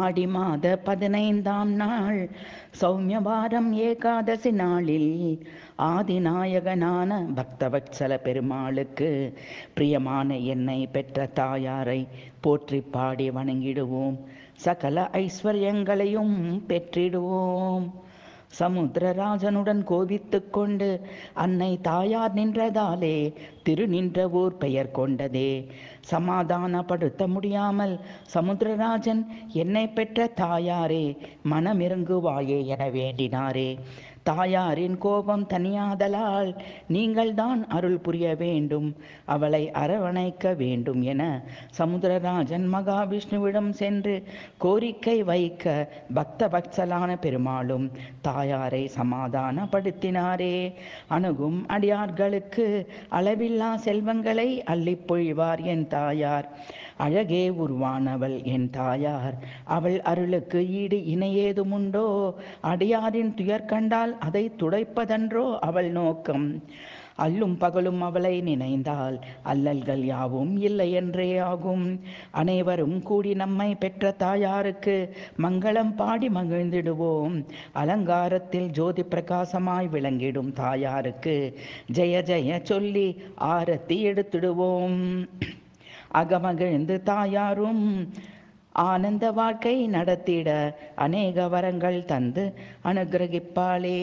ஆடி மாத பதினைந்தாம் நாள் சௌமியவாரம் ஏகாதசி நாளில் ஆதிநாயகனான பக்தவத்சல பெருமாளுக்கு பிரியமான என்னை பெற்ற தாயாரை போற்றி பாடி வணங்கிடுவோம் சகல ஐஸ்வர்யங்களையும் பெற்றிடுவோம் சமுத்திரராஜனுடன் கோபித்து கொண்டு அன்னை தாயார் நின்றதாலே திரு நின்ற ஓர் பெயர் கொண்டதே சமாதானப்படுத்த முடியாமல் சமுத்திரராஜன் என்னை பெற்ற தாயாரே மனமிறங்குவாயே என வேண்டினாரே தாயாரின் கோபம் தனியாதலால் நீங்கள்தான் அருள் புரிய வேண்டும் அவளை அரவணைக்க வேண்டும் என சமுத்திரராஜன் மகாவிஷ்ணுவிடம் சென்று கோரிக்கை வைக்க பக்த பக்சலான பெருமாளும் தாயாரை சமாதானப்படுத்தினாரே அணுகும் அடியார்களுக்கு அளவில்லா செல்வங்களை அள்ளி பொழிவார் என் தாயார் அழகே உருவானவள் என் தாயார் அவள் அருளுக்கு ஈடு இணையேதுமுண்டோ அடியாரின் துயர் கண்டால் நினைந்தால் அதை துடைப்பதன்றோ அவள் நோக்கம் அல்லும் பகலும் அவளை நினைந்தால் அல்லல்கள் யாவும் இல்லை என்றே ஆகும் அனைவரும் கூடி நம்மை பெற்ற தாயாருக்கு மங்களம் பாடி மகிழ்ந்திடுவோம் அலங்காரத்தில் ஜோதி பிரகாசமாய் விளங்கிடும் தாயாருக்கு ஜெய ஜெய சொல்லி ஆரத்தி எடுத்துடுவோம் அகமகிழ்ந்து தாயாரும் ஆனந்த வாழ்க்கை நடத்திட அநேக வரங்கள் தந்து அனுகிரகிப்பாளே